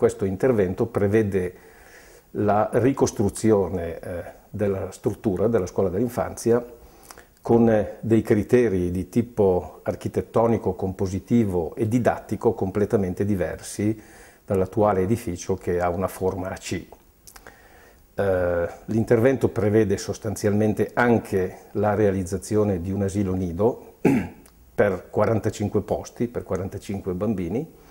questo intervento prevede la ricostruzione eh, della struttura della scuola dell'infanzia con eh, dei criteri di tipo architettonico, compositivo e didattico completamente diversi dall'attuale edificio che ha una forma a C. Eh, l'intervento prevede sostanzialmente anche la realizzazione di un asilo nido per 45 posti, per 45 bambini,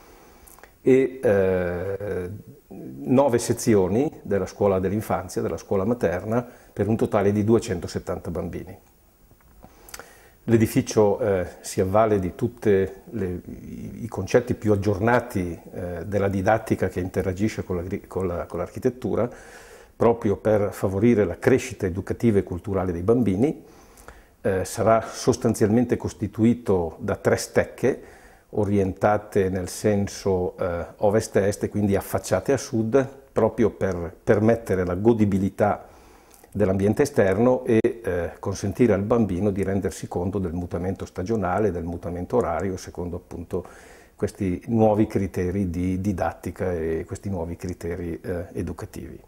e eh, nove sezioni della scuola dell'infanzia, della scuola materna, per un totale di 270 bambini. L'edificio eh, si avvale di tutti i concetti più aggiornati eh, della didattica che interagisce con, la, con, la, con l'architettura, proprio per favorire la crescita educativa e culturale dei bambini. Eh, sarà sostanzialmente costituito da tre stecche, orientate nel senso eh, ovest-est, quindi affacciate a sud, proprio per permettere la godibilità dell'ambiente esterno e eh, consentire al bambino di rendersi conto del mutamento stagionale, del mutamento orario, secondo appunto questi nuovi criteri di didattica e questi nuovi criteri eh, educativi.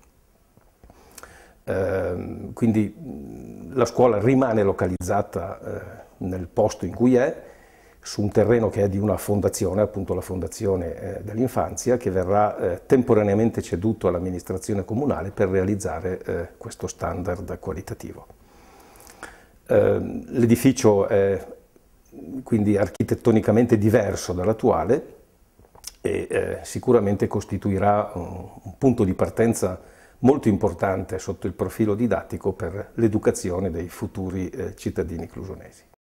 Eh, quindi mm, la scuola rimane localizzata eh, nel posto in cui è, su un terreno che è di una fondazione, appunto la Fondazione eh, dell'Infanzia, che verrà eh, temporaneamente ceduto all'amministrazione comunale per realizzare eh, questo standard qualitativo. Ehm, l'edificio è quindi architettonicamente diverso dall'attuale e eh, sicuramente costituirà un, un punto di partenza molto importante sotto il profilo didattico per l'educazione dei futuri eh, cittadini clusonesi.